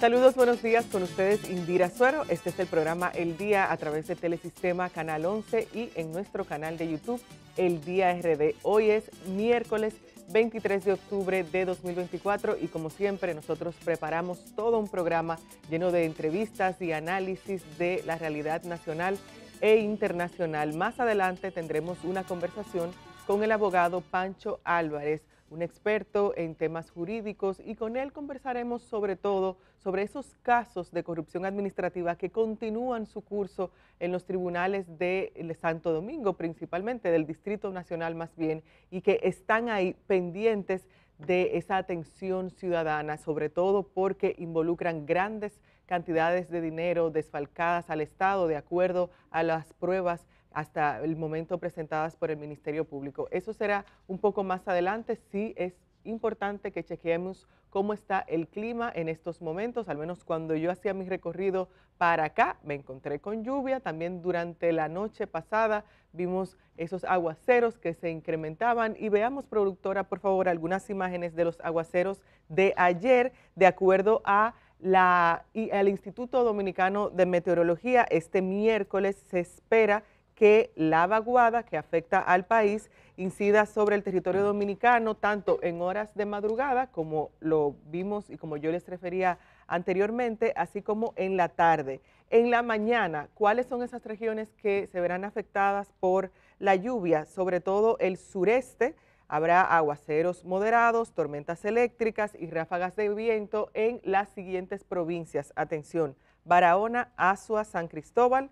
Saludos, buenos días con ustedes Indira Suero. Este es el programa El Día a través de Telesistema Canal 11 y en nuestro canal de YouTube El Día RD. Hoy es miércoles 23 de octubre de 2024 y como siempre nosotros preparamos todo un programa lleno de entrevistas y análisis de la realidad nacional e internacional. Más adelante tendremos una conversación con el abogado Pancho Álvarez un experto en temas jurídicos y con él conversaremos sobre todo sobre esos casos de corrupción administrativa que continúan su curso en los tribunales de Santo Domingo, principalmente del Distrito Nacional más bien, y que están ahí pendientes de esa atención ciudadana, sobre todo porque involucran grandes cantidades de dinero desfalcadas al Estado de acuerdo a las pruebas hasta el momento presentadas por el Ministerio Público. Eso será un poco más adelante, sí es importante que chequeemos cómo está el clima en estos momentos, al menos cuando yo hacía mi recorrido para acá, me encontré con lluvia, también durante la noche pasada vimos esos aguaceros que se incrementaban y veamos, productora, por favor, algunas imágenes de los aguaceros de ayer, de acuerdo a la, y al Instituto Dominicano de Meteorología, este miércoles se espera que la vaguada que afecta al país incida sobre el territorio dominicano, tanto en horas de madrugada, como lo vimos y como yo les refería anteriormente, así como en la tarde. En la mañana, ¿cuáles son esas regiones que se verán afectadas por la lluvia? Sobre todo el sureste, habrá aguaceros moderados, tormentas eléctricas y ráfagas de viento en las siguientes provincias. Atención, Barahona, Asua, San Cristóbal,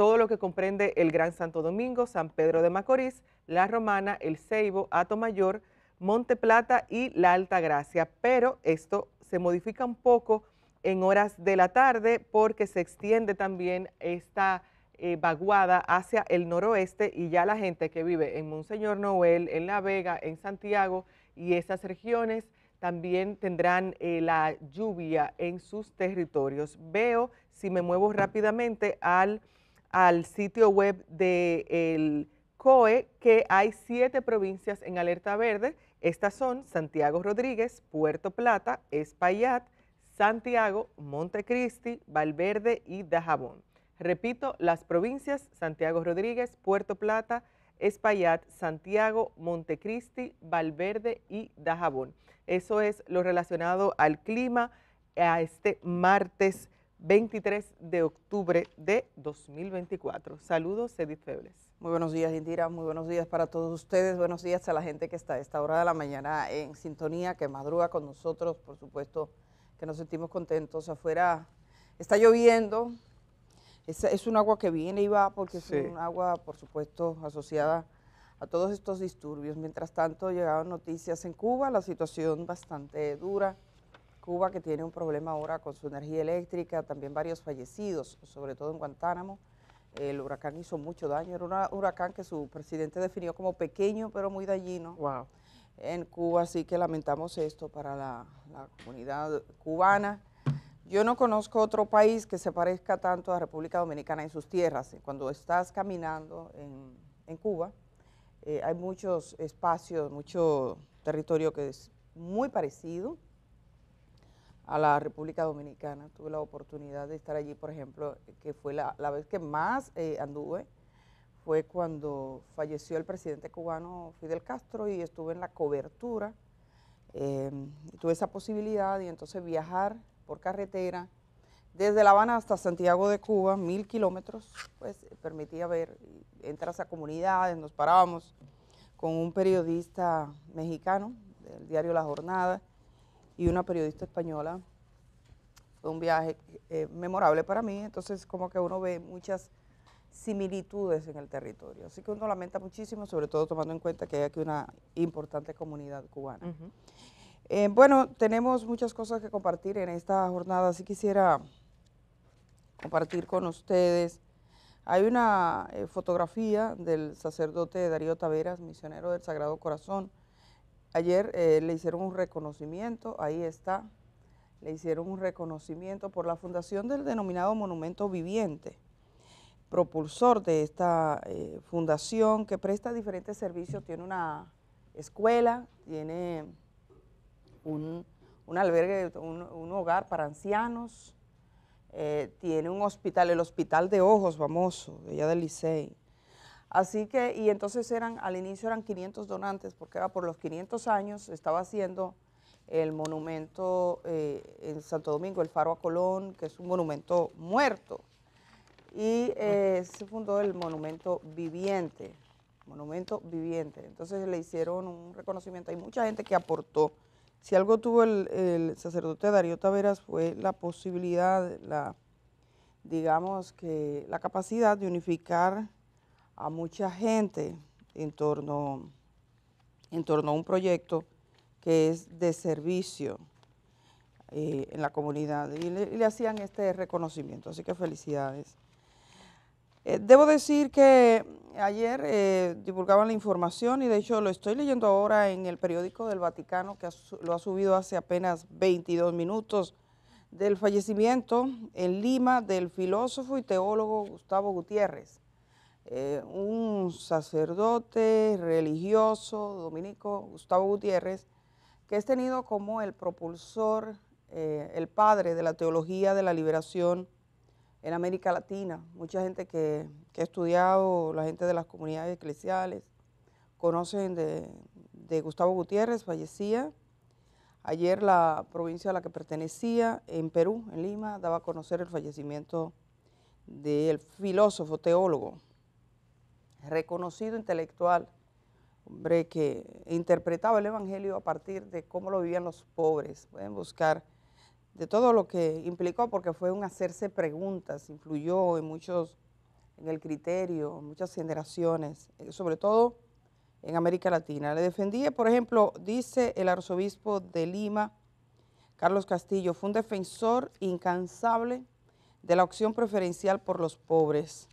todo lo que comprende el Gran Santo Domingo, San Pedro de Macorís, La Romana, El Ceibo, Ato Mayor, Monte Plata y La Alta Gracia. Pero esto se modifica un poco en horas de la tarde porque se extiende también esta eh, vaguada hacia el noroeste y ya la gente que vive en Monseñor Noel, en La Vega, en Santiago y esas regiones también tendrán eh, la lluvia en sus territorios. Veo, si me muevo rápidamente, al al sitio web del el COE que hay siete provincias en alerta verde. Estas son Santiago Rodríguez, Puerto Plata, Espaillat, Santiago, Montecristi, Valverde y Dajabón. Repito, las provincias Santiago Rodríguez, Puerto Plata, Espaillat, Santiago, Montecristi, Valverde y Dajabón. Eso es lo relacionado al clima a este martes 23 de octubre de 2024. Saludos, Edith Febles. Muy buenos días, Indira. Muy buenos días para todos ustedes. Buenos días a la gente que está a esta hora de la mañana en sintonía, que madruga con nosotros, por supuesto, que nos sentimos contentos. Afuera está lloviendo. Es, es un agua que viene y va porque es un agua, por supuesto, asociada a todos estos disturbios. Mientras tanto, llegaban noticias en Cuba, la situación bastante dura Cuba que tiene un problema ahora con su energía eléctrica, también varios fallecidos, sobre todo en Guantánamo. El huracán hizo mucho daño, era un huracán que su presidente definió como pequeño pero muy dañino. Wow. En Cuba, así que lamentamos esto para la, comunidad cubana. Yo no conozco otro país que se parezca tanto a República Dominicana en sus tierras. Cuando estás caminando en, Cuba, eh, hay muchos espacios, mucho territorio que es muy parecido, a la República Dominicana. Tuve la oportunidad de estar allí, por ejemplo, que fue la, vez que más eh, anduve, fue cuando falleció el presidente cubano Fidel Castro y estuve en la cobertura. Em, tuve esa posibilidad y entonces viajar por carretera desde La Habana hasta Santiago de Cuba, mil kilómetros, pues permitía ver, entrar a comunidades, nos parábamos con un periodista mexicano del diario La Jornada y una periodista española. Fue un viaje eh, memorable para mí, entonces como que uno ve muchas similitudes en el territorio. Así que uno lamenta muchísimo, sobre todo tomando en cuenta que hay aquí una importante comunidad cubana. Eh, bueno, tenemos muchas cosas que compartir en esta jornada, así quisiera compartir con ustedes. Hay una eh, fotografía del sacerdote Darío Taveras, misionero del Sagrado Corazón, Ayer eh, le hicieron un reconocimiento, ahí está, le hicieron un reconocimiento por la fundación del denominado Monumento Viviente, propulsor de esta eh, fundación que presta diferentes servicios, tiene una escuela, tiene un, albergue, un, hogar para ancianos, eh, tiene un hospital, el Hospital de Ojos famoso, de allá del Licey, Así que, y entonces eran, al inicio eran 500 donantes, porque era por los 500 años, estaba haciendo el monumento eh, en Santo Domingo, el Faro a Colón, que es un monumento muerto. Y eh, se fundó el monumento viviente, monumento viviente. Entonces le hicieron un reconocimiento. Hay mucha gente que aportó. Si algo tuvo el, sacerdote Darío Taveras fue la posibilidad, la, digamos que la capacidad de unificar a mucha gente en torno, en torno a un proyecto que es de servicio eh, en la comunidad y le, hacían este reconocimiento, así que felicidades. Eh, debo decir que ayer eh, divulgaban la información y de hecho lo estoy leyendo ahora en el periódico del Vaticano que lo ha subido hace apenas 22 minutos del fallecimiento en Lima del filósofo y teólogo Gustavo Gutiérrez. Eh, un sacerdote religioso dominico, Gustavo Gutiérrez, que es tenido como el propulsor, eh, el padre de la teología de la liberación en América Latina. Mucha gente que, ha estudiado, la gente de las comunidades eclesiales, conocen de, de Gustavo Gutiérrez, fallecía. Ayer la provincia a la que pertenecía, en Perú, en Lima, daba a conocer el fallecimiento del filósofo, teólogo, reconocido intelectual, hombre que interpretaba el Evangelio a partir de cómo lo vivían los pobres. Pueden buscar de todo lo que implicó, porque fue un hacerse preguntas, influyó en muchos, en el criterio, en muchas generaciones, eh, sobre todo en América Latina. Le defendía, por ejemplo, dice el arzobispo de Lima, Carlos Castillo, fue un defensor incansable de la opción preferencial por los pobres.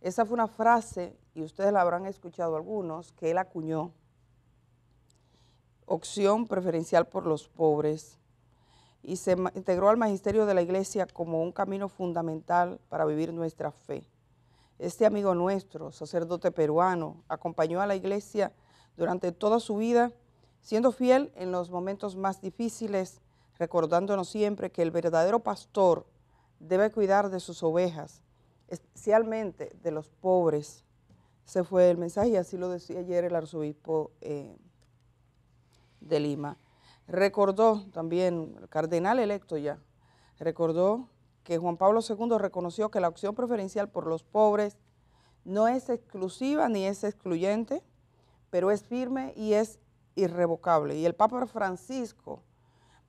Esa fue una frase y ustedes la habrán escuchado algunos, que él acuñó, opción preferencial por los pobres, y se integró al magisterio de la iglesia como un camino fundamental para vivir nuestra fe. Este amigo nuestro, sacerdote peruano, acompañó a la iglesia durante toda su vida, siendo fiel en los momentos más difíciles, recordándonos siempre que el verdadero pastor debe cuidar de sus ovejas, especialmente de los pobres. Se fue el mensaje y así lo decía ayer el arzobispo eh, de Lima. Recordó también, el cardenal electo ya, recordó que Juan Pablo II reconoció que la opción preferencial por los pobres no es exclusiva ni es excluyente, pero es firme y es irrevocable. Y el Papa Francisco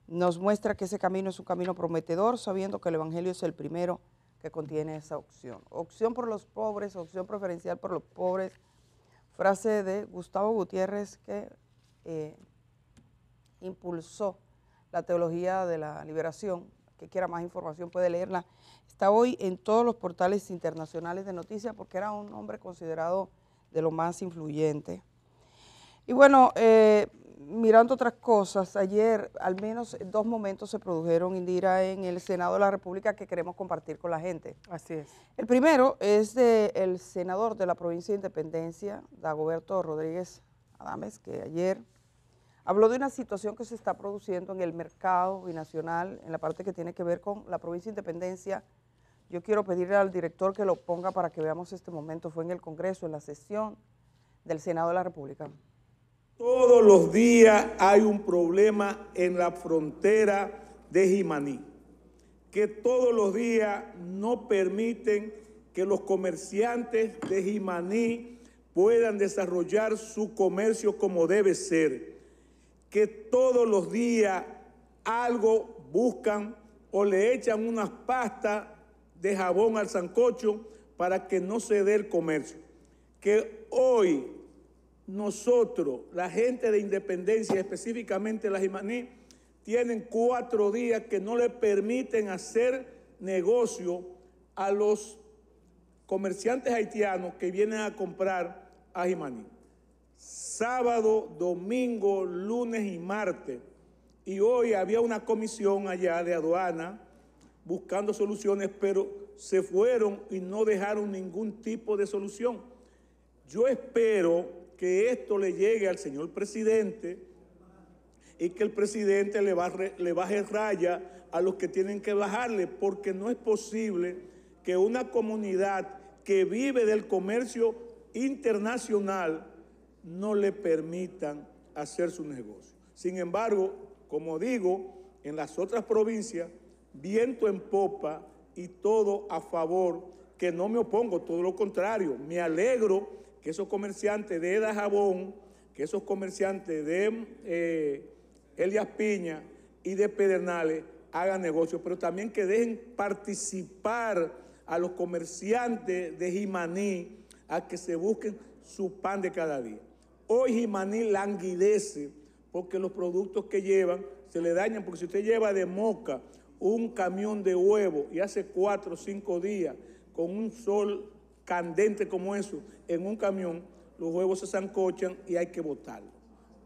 nos muestra que ese camino es un camino prometedor, sabiendo que el Evangelio es el primero que contiene esa opción. Opción por los pobres, opción preferencial por los pobres. Frase de Gustavo Gutiérrez que eh, impulsó la teología de la liberación. Que quiera más información puede leerla. Está hoy en todos los portales internacionales de noticias porque era un hombre considerado de lo más influyente. Y bueno, eh, mirando otras cosas, ayer al menos dos momentos se produjeron, Indira, en el Senado de la República que queremos compartir con la gente. Así es. El primero es del senador de la provincia de Independencia, Dagoberto Rodríguez Adames, que ayer habló de una situación que se está produciendo en el mercado binacional, en la parte que tiene que ver con la provincia de Independencia. Yo quiero pedirle al director que lo ponga para que veamos este momento. Fue en el Congreso, en la sesión del Senado de la República. Todos los días hay un problema en la frontera de Jimaní, que todos los días no permiten que los comerciantes de Jimaní puedan desarrollar su comercio como debe ser, que todos los días algo buscan o le echan unas pastas de jabón al sancocho para que no se dé el comercio. Que hoy nosotros, la gente de Independencia, específicamente la Jimaní, tienen cuatro días que no le permiten hacer negocio a los comerciantes haitianos que vienen a comprar a Jimaní. Sábado, domingo, lunes y martes. Y hoy había una comisión allá de aduana buscando soluciones, pero se fueron y no dejaron ningún tipo de solución. Yo espero que esto le llegue al señor presidente y que el presidente le, baje, le raya a los que tienen que bajarle, porque no es posible que una comunidad que vive del comercio internacional no le permitan hacer su negocio. Sin embargo, como digo, en las otras provincias, viento en popa y todo a favor, que no me opongo, todo lo contrario, me alegro que esos comerciantes de Eda Jabón, que esos comerciantes de eh, Elias Piña y de Pedernales hagan negocios, pero también que dejen participar a los comerciantes de Jimaní a que se busquen su pan de cada día. Hoy Jimaní languidece porque los productos que llevan se le dañan, porque si usted lleva de moca un camión de huevo y hace cuatro o cinco días con un sol candente como eso en un camión, los huevos se zancochan y hay que votar.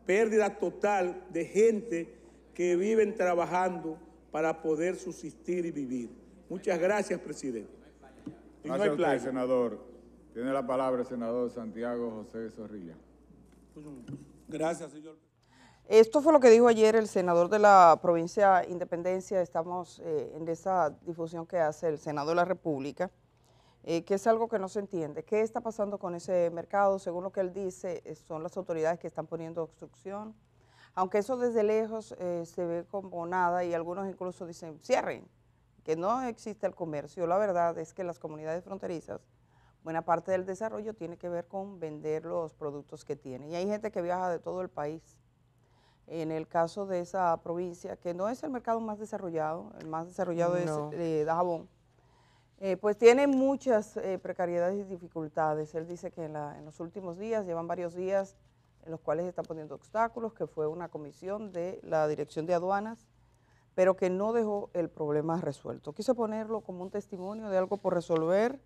Pérdida total de gente que viven trabajando para poder subsistir y vivir. Muchas gracias, presidente. gracias senador. Tiene la palabra el senador Santiago José Zorrilla. Gracias, señor. Esto fue lo que dijo ayer el senador de la provincia Independencia. Estamos eh, en esa difusión que hace el Senado de la República. Eh, que es algo que no se entiende. ¿Qué está pasando con ese mercado? Según lo que él dice, eh, son las autoridades que están poniendo obstrucción. Aunque eso desde lejos eh, se ve como nada y algunos incluso dicen, cierren, que no existe el comercio. La verdad es que las comunidades fronterizas, buena parte del desarrollo tiene que ver con vender los productos que tienen. Y hay gente que viaja de todo el país. En el caso de esa provincia, que no es el mercado más desarrollado, el más desarrollado es de Dajabón, eh, pues tiene muchas eh, precariedades y dificultades. Él dice que en, los últimos días, llevan varios días en los cuales está poniendo obstáculos, que fue una comisión de la Dirección de Aduanas, pero que no dejó el problema resuelto. Quiso ponerlo como un testimonio de algo por resolver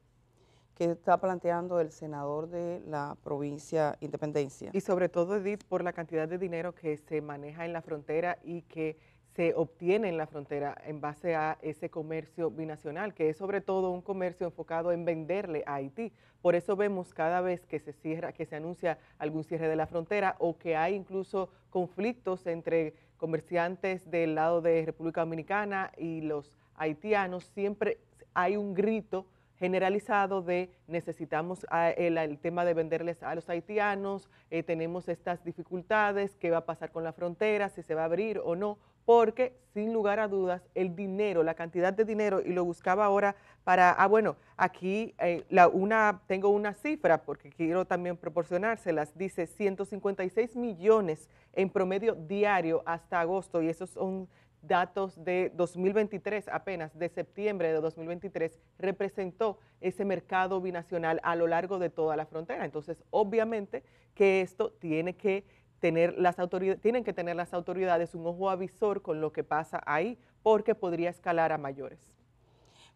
que está planteando el senador de la provincia Independencia. Y sobre todo, Edith, por la cantidad de dinero que se maneja en la frontera y que se obtiene en la frontera en base a ese comercio binacional, que es sobre todo un comercio enfocado en venderle a Haití. Por eso vemos cada vez que se cierra, que se anuncia algún cierre de la frontera o que hay incluso conflictos entre comerciantes del lado de República Dominicana y los haitianos, siempre hay un grito generalizado de necesitamos el, tema de venderles a los haitianos, eh, tenemos estas dificultades, qué va a pasar con la frontera, si se va a abrir o no, porque sin lugar a dudas el dinero, la cantidad de dinero, y lo buscaba ahora para, ah bueno, aquí eh, la una, tengo una cifra porque quiero también proporcionárselas, dice 156 millones en promedio diario hasta agosto y esos son datos de 2023 apenas, de septiembre de 2023, representó ese mercado binacional a lo largo de toda la frontera. Entonces, obviamente que esto tiene que tener las autoridades, tienen que tener las autoridades un ojo avisor con lo que pasa ahí, porque podría escalar a mayores.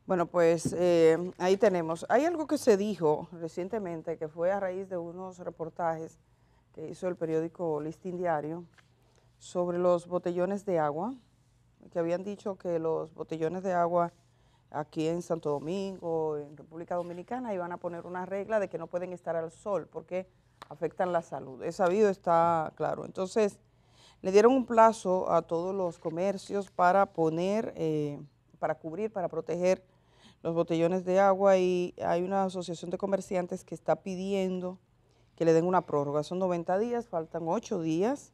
Bueno, pues eh, ahí tenemos. Hay algo que se dijo recientemente, que fue a raíz de unos reportajes que hizo el periódico Listín Diario, sobre los botellones de agua, que habían dicho que los botellones de agua aquí en Santo Domingo, en República Dominicana, iban a poner una regla de que no pueden estar al sol, porque afectan la salud. Es sabido, está claro. Entonces, le dieron un plazo a todos los comercios para poner, eh, para cubrir, para proteger los botellones de agua y hay una asociación de comerciantes que está pidiendo que le den una prórroga. Son 90 días, faltan 8 días.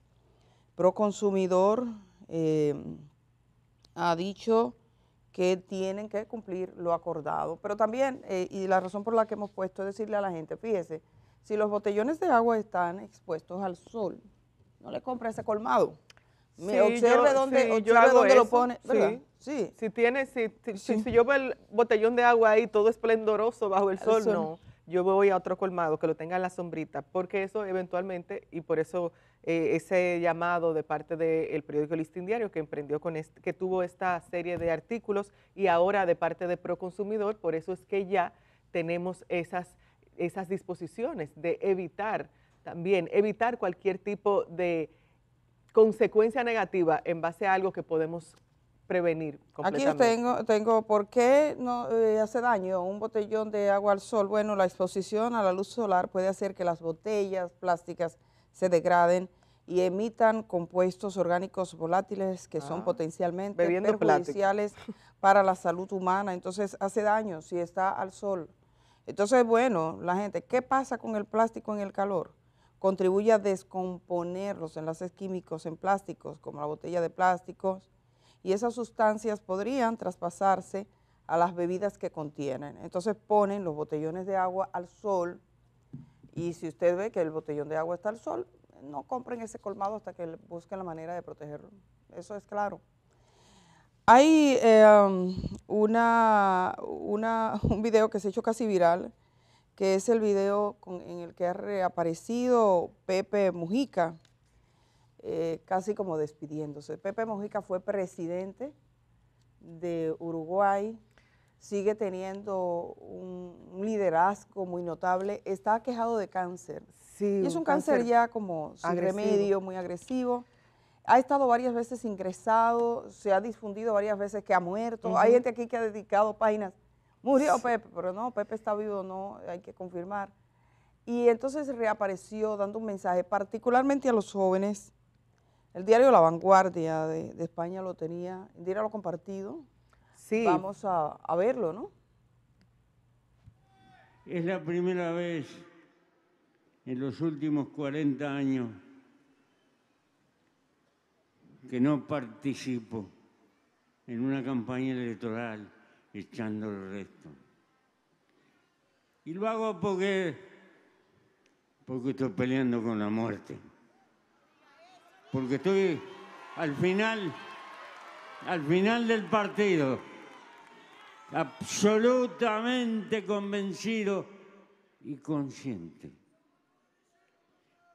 Proconsumidor eh, ha dicho que tienen que cumplir lo acordado. Pero también, eh, y la razón por la que hemos puesto es decirle a la gente, fíjese, si los botellones de agua están expuestos al sol, no le compra ese colmado. Me observe dónde, lo pone. Si, tiene, si, yo veo el botellón de agua ahí todo esplendoroso bajo el, sol, no. Yo voy a otro colmado que lo tenga en la sombrita, porque eso eventualmente, y por eso eh, ese llamado de parte del periódico Listín Diario que emprendió con que tuvo esta serie de artículos y ahora de parte de Proconsumidor, por eso es que ya tenemos esas esas disposiciones de evitar también, evitar cualquier tipo de consecuencia negativa en base a algo que podemos prevenir Aquí tengo, tengo ¿por qué no eh, hace daño un botellón de agua al sol? Bueno, la exposición a la luz solar puede hacer que las botellas plásticas se degraden y emitan compuestos orgánicos volátiles que son ah, potencialmente perjudiciales para la salud humana. Entonces hace daño si está al sol. Entonces, bueno, la gente, ¿qué pasa con el plástico en el calor? Contribuye a descomponer los enlaces químicos en plásticos, como la botella de plásticos, y esas sustancias podrían traspasarse a las bebidas que contienen. Entonces ponen los botellones de agua al sol y si usted ve que el botellón de agua está al sol, no compren ese colmado hasta que busquen la manera de protegerlo. Eso es claro. Hay em, una, un video que se ha hecho casi viral, que es el video en el que ha reaparecido Pepe Mujica, eh, casi como despidiéndose. Pepe Mujica fue presidente de Uruguay, sigue teniendo un liderazgo muy notable, está quejado de cáncer. Sí, y es un cáncer, ya como sin remedio, muy agresivo ha estado varias veces ingresado, se ha difundido varias veces que ha muerto. Hay gente aquí que ha dedicado páginas. Murió Pepe, pero no, Pepe está vivo, no, hay que confirmar. Y entonces reapareció dando un mensaje, particularmente a los jóvenes. El diario La Vanguardia de, España lo tenía, Indira lo compartido. Sí. Vamos a verlo, ¿no? Es la primera vez en los últimos 40 años que no participo en una campaña electoral echando el resto. Y lo hago porque, porque estoy peleando con la muerte. Porque estoy al final, al final del partido, absolutamente convencido y consciente.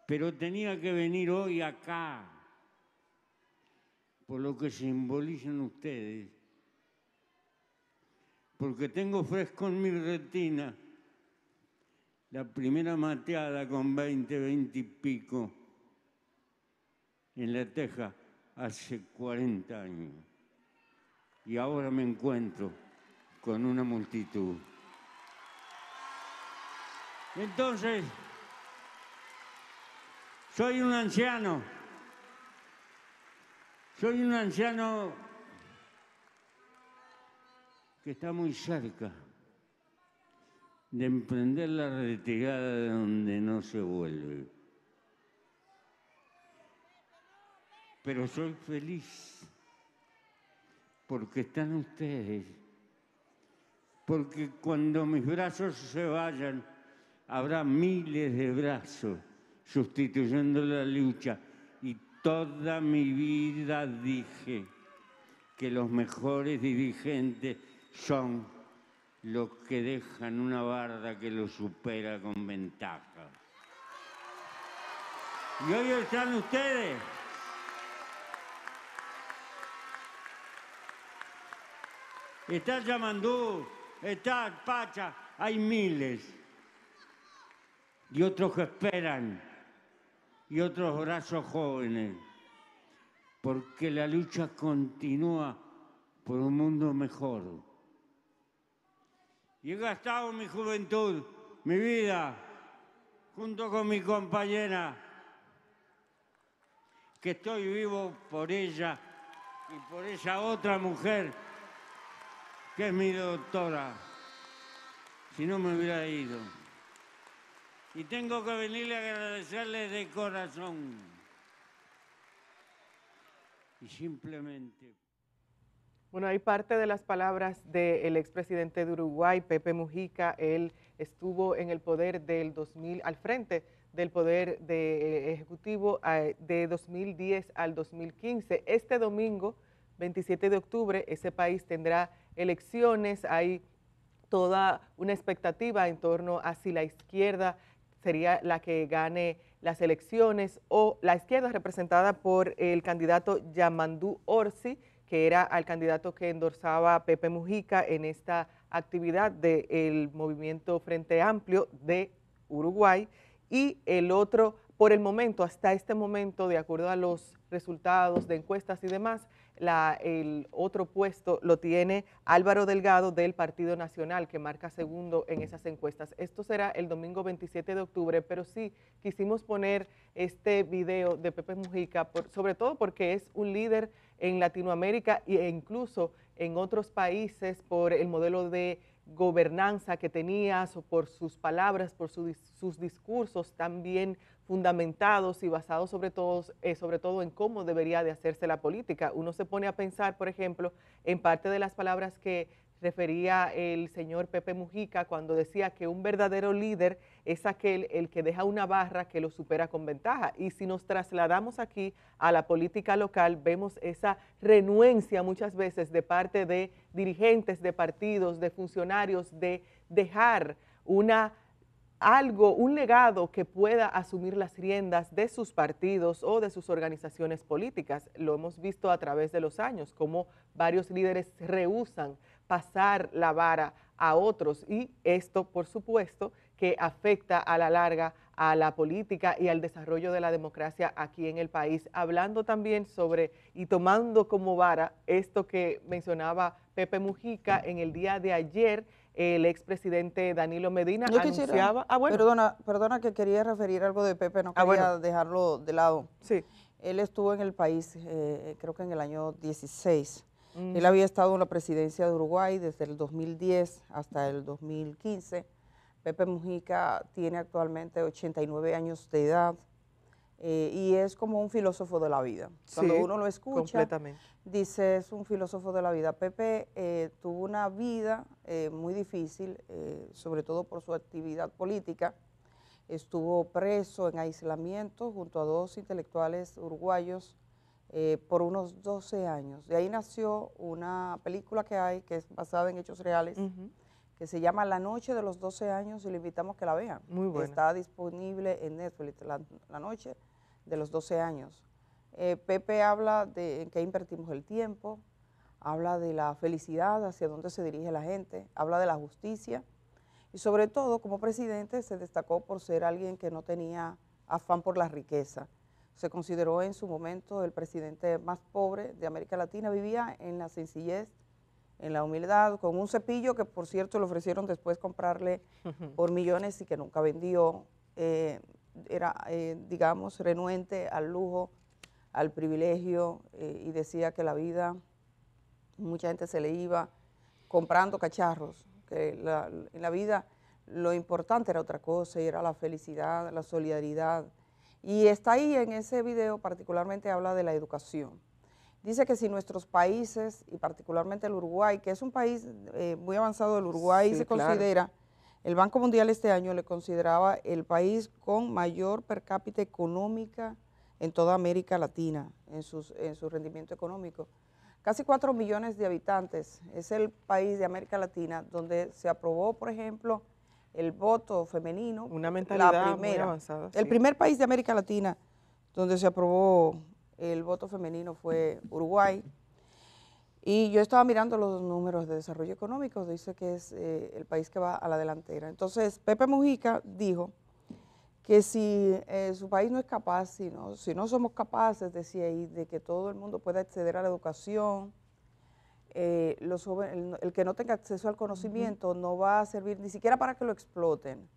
Pero tenía que venir hoy acá por lo que simbolizan ustedes, porque tengo fresco en mi retina la primera mateada con 20, 20 y pico en La Teja hace 40 años. Y ahora me encuentro con una multitud. Entonces, soy un anciano. Soy un anciano que está muy cerca de emprender la retirada de donde no se vuelve. Pero soy feliz porque están ustedes, porque cuando mis brazos se vayan, habrá miles de brazos sustituyendo la lucha toda mi vida dije que los mejores dirigentes son los que dejan una barda que los supera con ventaja. Y hoy están ustedes. Está Yamandú, está Pacha, hay miles. Y otros que esperan y otros brazos jóvenes, porque la lucha continúa por un mundo mejor. Y he gastado mi juventud, mi vida, junto con mi compañera, que estoy vivo por ella y por esa otra mujer que es mi doctora. Si no me hubiera ido y tengo que venirle a agradecerle de corazón. Y simplemente. Bueno, hay parte de las palabras del expresidente de Uruguay, Pepe Mujica. Él estuvo en el poder del 2000, al frente del poder de, eh, ejecutivo de 2010 al 2015. Este domingo, 27 de octubre, ese país tendrá elecciones. Hay toda una expectativa en torno a si la izquierda sería la que gane las elecciones, o la izquierda representada por el candidato Yamandú Orsi, que era el candidato que endorsaba Pepe Mujica en esta actividad del movimiento Frente Amplio de Uruguay, y el otro, por el momento, hasta este momento, de acuerdo a los resultados de encuestas y demás, el otro puesto lo tiene Álvaro Delgado del Partido Nacional, que marca segundo en esas encuestas. Esto será el domingo 27 de octubre, pero sí quisimos poner este video de Pepe Mujica, sobre todo porque es un líder en Latinoamérica e incluso en otros países por el modelo de gobernanza que tenía, o por sus palabras, por sus discursos, también fundamentados y basados sobre todo, eh, sobre todo en cómo debería de hacerse la política. Uno se pone a pensar, por ejemplo, en parte de las palabras que refería el señor Pepe Mujica cuando decía que un verdadero líder es aquel el que deja una barra que lo supera con ventaja. Y si nos trasladamos aquí a la política local, vemos esa renuencia muchas veces de parte de dirigentes, de partidos, de funcionarios, de dejar una algo, un legado que pueda asumir las riendas de sus partidos o de sus organizaciones políticas. Lo hemos visto a través de los años, como varios líderes rehusan pasar la vara a otros y esto, por supuesto, que afecta a la larga a la política y al desarrollo de la democracia aquí en el país. Hablando también sobre y tomando como vara esto que mencionaba Pepe Mujica en el día de ayer, el expresidente Danilo Medina anunciaba... Ah, perdona, perdona que quería referir algo de Pepe, no ah, quería dejarlo de lado. Sí. Él estuvo en el país, eh, creo que en el año 16. Mm. Él había estado en la presidencia de Uruguay desde el 2010 hasta el 2015. Pepe Mujica tiene actualmente 89 años de edad. Eh, y es como un filósofo de la vida. Cuando uno lo escucha, dice, es un filósofo de la vida. Pepe eh, tuvo una vida eh, muy difícil, sobre todo por su actividad política. Estuvo preso en aislamiento junto a dos intelectuales uruguayos por unos 12 años. De ahí nació una película que hay que es basada en hechos reales que se llama La Noche de los 12 años y le invitamos que la vean. Muy Está disponible en Netflix, La, Noche de los 12 años. Eh, Pepe habla de que qué invertimos el tiempo, habla de la felicidad, hacia dónde se dirige la gente, habla de la justicia y sobre todo como presidente se destacó por ser alguien que no tenía afán por la riqueza. Se consideró en su momento el presidente más pobre de América Latina, vivía en la sencillez en la humildad, con un cepillo que por cierto le ofrecieron después comprarle por millones y que nunca vendió. Eh, era, eh, digamos, renuente al lujo, al privilegio eh, y decía que la vida, mucha gente se le iba comprando cacharros, que la, en la vida lo importante era otra cosa y era la felicidad, la solidaridad. Y está ahí en ese video particularmente habla de la educación dice que si nuestros países, y particularmente el Uruguay, que es un país eh, muy avanzado, el Uruguay se considera, el Banco Mundial este año le consideraba el país con mayor per cápita económica en toda América Latina, en, sus, en su rendimiento económico. Casi 4 millones de habitantes es el país de América Latina donde se aprobó, por ejemplo, el voto femenino. Una mentalidad El primer país de América Latina donde se aprobó el voto femenino fue Uruguay. Y yo estaba mirando los números de desarrollo económico, dice que es eh, el país que va a la delantera. Entonces, Pepe Mujica dijo que si eh, su país no es capaz, si no, si no somos capaces, decía ahí, de que todo el mundo pueda acceder a la educación, eh, el, que no tenga acceso al conocimiento no va a servir ni siquiera para que lo exploten,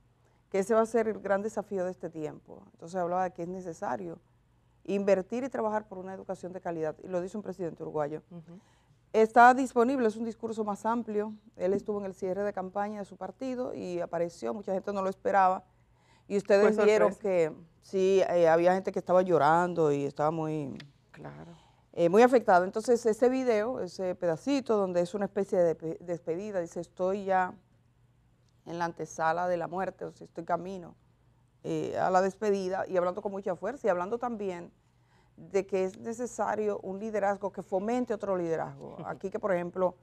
que ese va a ser el gran desafío de este tiempo. Entonces hablaba de que es necesario invertir y trabajar por una educación de calidad, y lo dice un presidente uruguayo. Está disponible, es un discurso más amplio. Él estuvo en el cierre de campaña de su partido y apareció, mucha gente no lo esperaba. Y ustedes vieron que sí, eh, había gente que estaba llorando y estaba muy, claro. Eh, muy afectado Entonces, ese video, ese pedacito donde es una especie de despedida, dice, estoy ya en la antesala de la muerte, o si estoy camino eh, a la despedida y hablando con mucha fuerza y hablando también de que es necesario un liderazgo que fomente otro liderazgo. Aquí que, por ejemplo,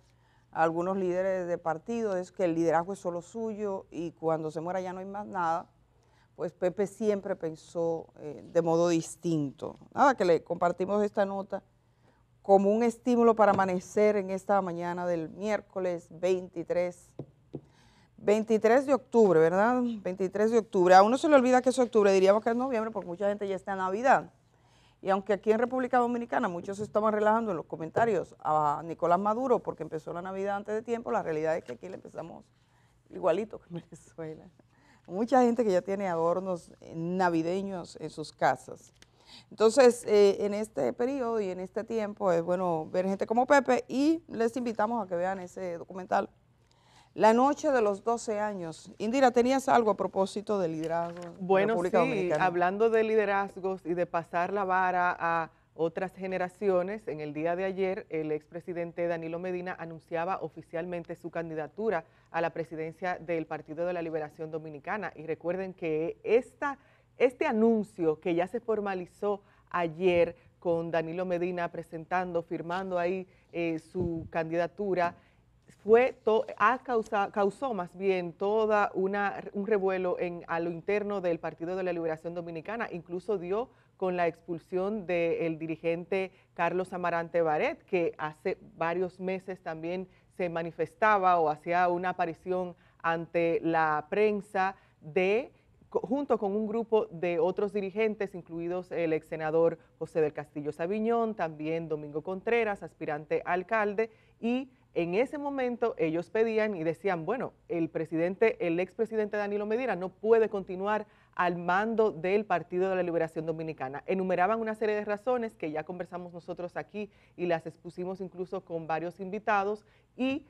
algunos líderes de partido es que el liderazgo es solo suyo y cuando se muera ya no hay más nada, pues Pepe siempre pensó eh, de modo distinto. Nada, que le compartimos esta nota como un estímulo para amanecer en esta mañana del miércoles 23 23 de octubre, ¿verdad? 23 de octubre. A uno se le olvida que es octubre, diríamos que es noviembre porque mucha gente ya está en Navidad. Y aunque aquí en República Dominicana muchos estaban relajando en los comentarios a Nicolás Maduro porque empezó la Navidad antes de tiempo, la realidad es que aquí le empezamos igualito que en Venezuela. Mucha gente que ya tiene adornos eh, navideños en sus casas. Entonces, eh, en este periodo y en este tiempo es bueno ver gente como Pepe y les invitamos a que vean ese documental la noche de los 12 años. Indira, ¿tenías algo a propósito de liderazgo? Bueno, sí, hablando de liderazgos y de pasar la vara a otras generaciones, en el día de ayer el expresidente Danilo Medina anunciaba oficialmente su candidatura a la presidencia del Partido de la Liberación Dominicana. Y recuerden que esta, este anuncio que ya se formalizó ayer con Danilo Medina presentando, firmando ahí eh, su candidatura, fue ha causó más bien toda una, un revuelo en, a lo interno del Partido de la Liberación Dominicana, incluso dio con la expulsión del dirigente Carlos Amarante Baret, que hace varios meses también se manifestaba o hacía una aparición ante la prensa de junto con un grupo de otros dirigentes, incluidos el ex senador José del Castillo Sabiñón, también Domingo Contreras, aspirante alcalde, y en ese momento ellos pedían y decían, bueno, el presidente, el expresidente Danilo Medina no puede continuar al mando del Partido de la Liberación Dominicana. Enumeraban una serie de razones que ya conversamos nosotros aquí y las expusimos incluso con varios invitados y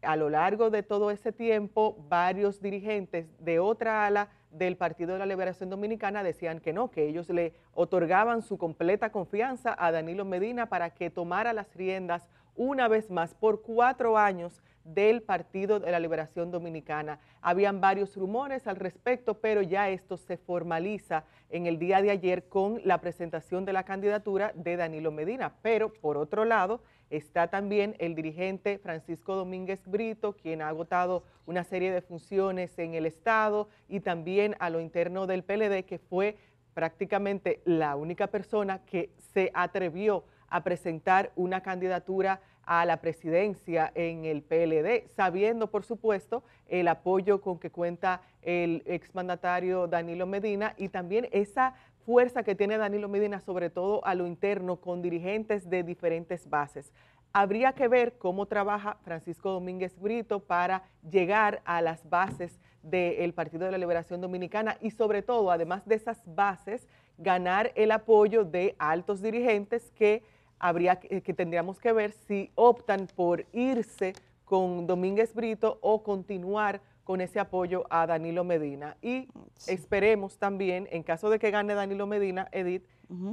a lo largo de todo ese tiempo varios dirigentes de otra ala del Partido de la Liberación Dominicana decían que no, que ellos le otorgaban su completa confianza a Danilo Medina para que tomara las riendas una vez más por cuatro años del Partido de la Liberación Dominicana. Habían varios rumores al respecto, pero ya esto se formaliza en el día de ayer con la presentación de la candidatura de Danilo Medina. Pero, por otro lado, está también el dirigente Francisco Domínguez Brito, quien ha agotado una serie de funciones en el Estado y también a lo interno del PLD, que fue prácticamente la única persona que se atrevió a a presentar una candidatura a la presidencia en el PLD, sabiendo, por supuesto, el apoyo con que cuenta el exmandatario Danilo Medina y también esa fuerza que tiene Danilo Medina, sobre todo a lo interno, con dirigentes de diferentes bases. Habría que ver cómo trabaja Francisco Domínguez Brito para llegar a las bases del Partido de la Liberación Dominicana y sobre todo, además de esas bases, ganar el apoyo de altos dirigentes que habría eh, que, tendríamos que ver si optan por irse con Domínguez Brito o continuar con ese apoyo a Danilo Medina. Y esperemos también, en caso de que gane Danilo Medina, Edith,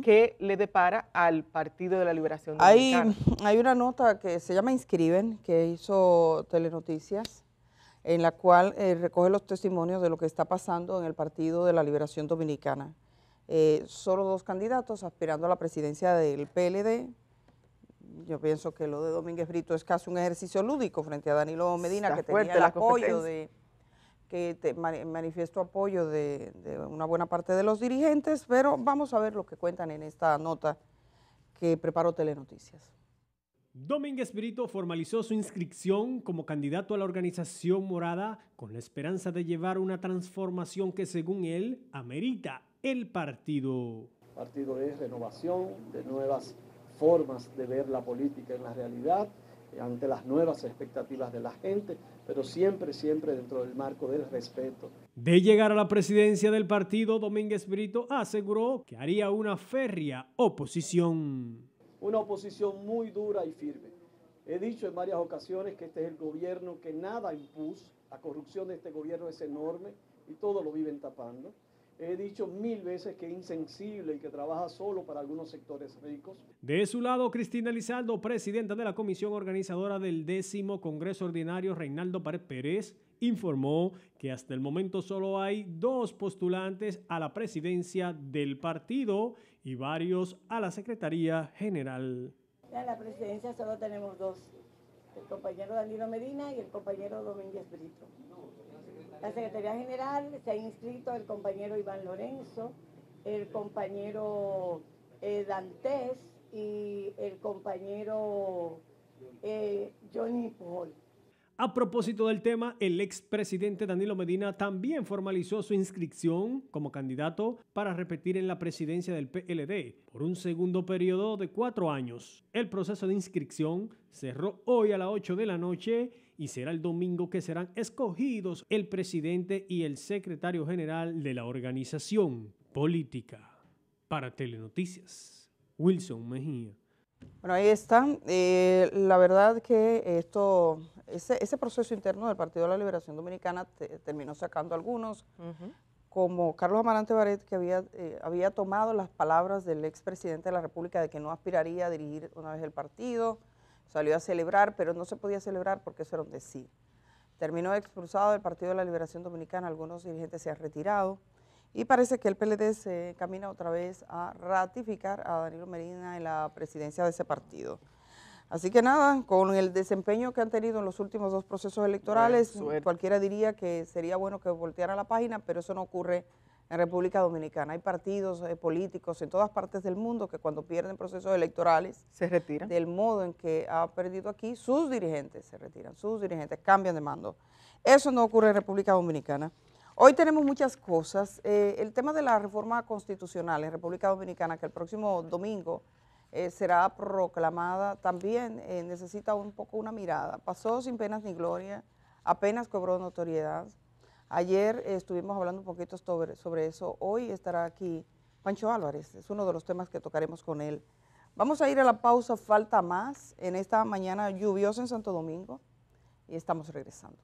que le depara al Partido de la Liberación Dominicana. Hay una nota que se llama Inscriben, que hizo Telenoticias, en la cual eh, recoge los testimonios de lo que está pasando en el Partido de la Liberación Dominicana. Eh, solo dos candidatos aspirando a la presidencia del PLD. Yo pienso que lo de Domínguez Brito es casi un ejercicio lúdico frente a Danilo Medina, que tenía el apoyo de que manifiesto apoyo de, de, una buena parte de los dirigentes, pero vamos a ver lo que cuentan en esta nota que preparó Telenoticias. Domínguez Brito formalizó su inscripción como candidato a la organización morada con la esperanza de llevar una transformación que según él amerita el partido. partido es renovación, de nuevas formas de ver la política en la realidad, ante las nuevas expectativas de la gente, pero siempre, siempre dentro del marco del respeto. De llegar a la presidencia del partido, Domínguez Brito aseguró que haría una férrea oposición. Una oposición muy dura y firme. He dicho en varias ocasiones que este es el gobierno que nada impuso, la corrupción de este gobierno es enorme y todo lo viven tapando. He dicho mil veces que es insensible y que trabaja solo para algunos sectores ricos. De su lado, Cristina Lizaldo, presidenta de la comisión organizadora del décimo Congreso Ordinario Reinaldo Pared Pérez, informó que hasta el momento solo hay dos postulantes a la presidencia del partido y varios a la Secretaría General. En la presidencia solo tenemos dos, el compañero Danilo Medina y el compañero Domínguez Brito. La Secretaría General se ha inscrito el compañero Iván Lorenzo, el compañero eh, Dantes y el compañero eh, Johnny Paul. A propósito del tema, el expresidente Danilo Medina también formalizó su inscripción como candidato para repetir en la presidencia del PLD por un segundo periodo de cuatro años. El proceso de inscripción cerró hoy a las 8 de la noche y será el domingo que serán escogidos el presidente y el secretario general de la organización política. Para Telenoticias, Wilson Mejía. Bueno, ahí está. Eh, la verdad que esto, ese, ese, proceso interno del Partido de la Liberación Dominicana terminó sacando algunos, como Carlos Amarante Baret, que había, eh, había tomado las palabras del expresidente de la República de que no aspiraría a dirigir una vez el partido, Salió a celebrar, pero no se podía celebrar porque eso era un sí. Terminó expulsado del Partido de la Liberación Dominicana, algunos dirigentes se han retirado y parece que el PLD se camina otra vez a ratificar a Danilo Medina en la presidencia de ese partido. Así que nada, con el desempeño que han tenido en los últimos dos procesos electorales, cualquiera diría que sería bueno que volteara la página, pero eso no ocurre en República Dominicana. Hay partidos eh, políticos en todas partes del mundo que cuando pierden procesos electorales, se retiran. Del modo en que ha perdido aquí, sus dirigentes se retiran, sus dirigentes cambian de mando. Eso no ocurre en República Dominicana. Hoy tenemos muchas cosas. Eh, el tema de la reforma constitucional en República Dominicana, que el próximo domingo eh, será proclamada, también necesita un poco una mirada. Pasó sin penas ni gloria, apenas cobró notoriedad. Ayer estuvimos hablando un poquito sobre, eso. Hoy estará aquí Pancho Álvarez. Es uno de los temas que tocaremos con él. Vamos a ir a la pausa, falta más, en esta mañana lluviosa en Santo Domingo y estamos regresando.